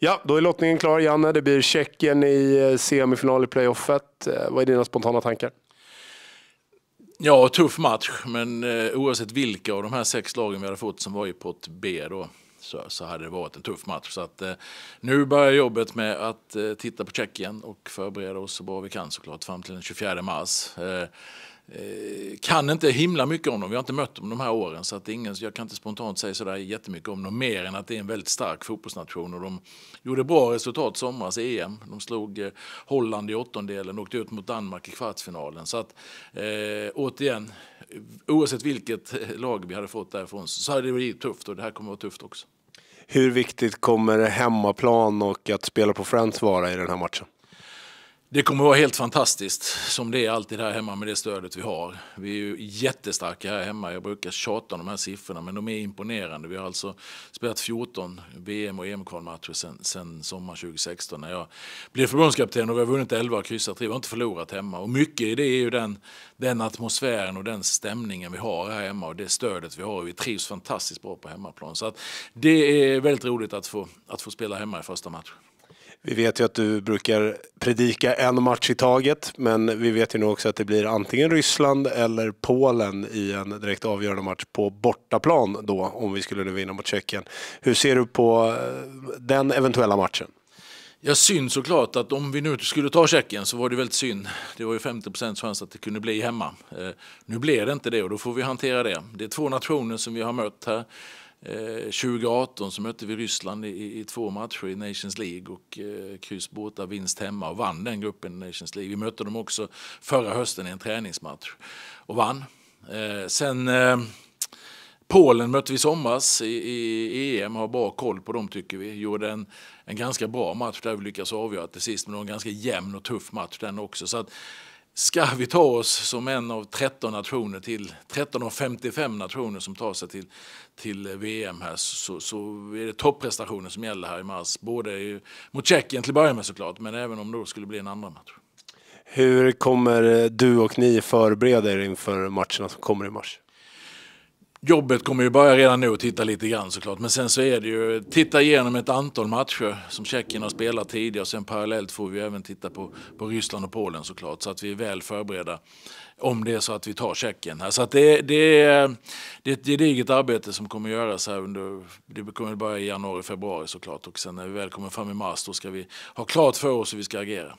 Ja, då är lottningen klar Janne. Det blir Tjeckien i eh, semifinal i playoffet. Eh, vad är dina spontana tankar? Ja, tuff match, men eh, oavsett vilka av de här sex lagen vi hade fått som var i pott B då, så, så hade det varit en tuff match. Så att, eh, nu börjar jobbet med att eh, titta på Tjeckien och förbereda oss så bra vi kan såklart fram till den 24 mars. Eh, Eh, kan inte himla mycket om dem. Vi har inte mött dem de här åren. Så att ingen, jag kan inte spontant säga sådär jättemycket om dem. Mer än att det är en väldigt stark fotbollsnation. Och de gjorde bra resultat somras i EM. De slog eh, Holland i åttondelen och åkte ut mot Danmark i kvartsfinalen. Så att eh, återigen, oavsett vilket eh, lag vi hade fått därifrån så hade det blivit tufft. Och det här kommer att vara tufft också. Hur viktigt kommer hemmaplan och att spela på Friends vara i den här matchen? Det kommer att vara helt fantastiskt som det är alltid här hemma med det stödet vi har. Vi är ju jättestarka här hemma. Jag brukar tjata om de här siffrorna men de är imponerande. Vi har alltså spelat 14 VM och EM-kvalmatcher sedan, sedan sommaren 2016 när jag blev förbundskapten och vi har vunnit 11 och kryssat 3. Vi har inte förlorat hemma och mycket i det är ju den, den atmosfären och den stämningen vi har här hemma och det stödet vi har. Vi trivs fantastiskt bra på hemmaplan så att det är väldigt roligt att få, att få spela hemma i första matchen. Vi vet ju att du brukar predika en match i taget men vi vet ju nu också att det blir antingen Ryssland eller Polen i en direkt avgörande match på bortaplan då om vi skulle nu vinna mot Tjeckien. Hur ser du på eh, den eventuella matchen? Jag synd såklart att om vi nu skulle ta Tjeckien så var det väldigt synd. Det var ju 50 chans att det kunde bli hemma. Eh, nu blir det inte det och då får vi hantera det. Det är två nationer som vi har mött här 2018 eh, så mötte vi Ryssland i, i två matcher i Nations League och eh, kryss båda vinst hemma och vann den gruppen i Nations League. Vi mötte dem också förra hösten i en träningsmatch och vann. Eh, sen eh, Polen mötte vi somras i, i, EM, har bra koll på dem tycker vi. Gjorde en, en ganska bra match där vi lyckas avgöra till sist, men det var en ganska jämn och tuff match den också. Så att, ska vi ta oss som en av 13 nationer till 13 av 55 nationer som tar sig till, till VM här så, så är det topprestationer som gäller här i mars. Både mot Tjeckien till att börja med såklart men även om det då skulle bli en andra match. Hur kommer du och ni förbereda er inför matcherna som kommer i mars? jobbet kommer ju börja redan nu och titta lite grann såklart. Men sen så är det ju titta igenom ett antal matcher som Tjeckien har spelat tidigare. Och sen parallellt får vi även titta på, på Ryssland och Polen såklart. Så att vi är väl förberedda om det är så att vi tar Tjeckien. Så att det, det, är, det är ett gediget arbete som kommer att göras här under, det kommer börja i januari, februari såklart. Och sen när vi väl kommer fram i mars då ska vi ha klart för oss hur vi ska agera.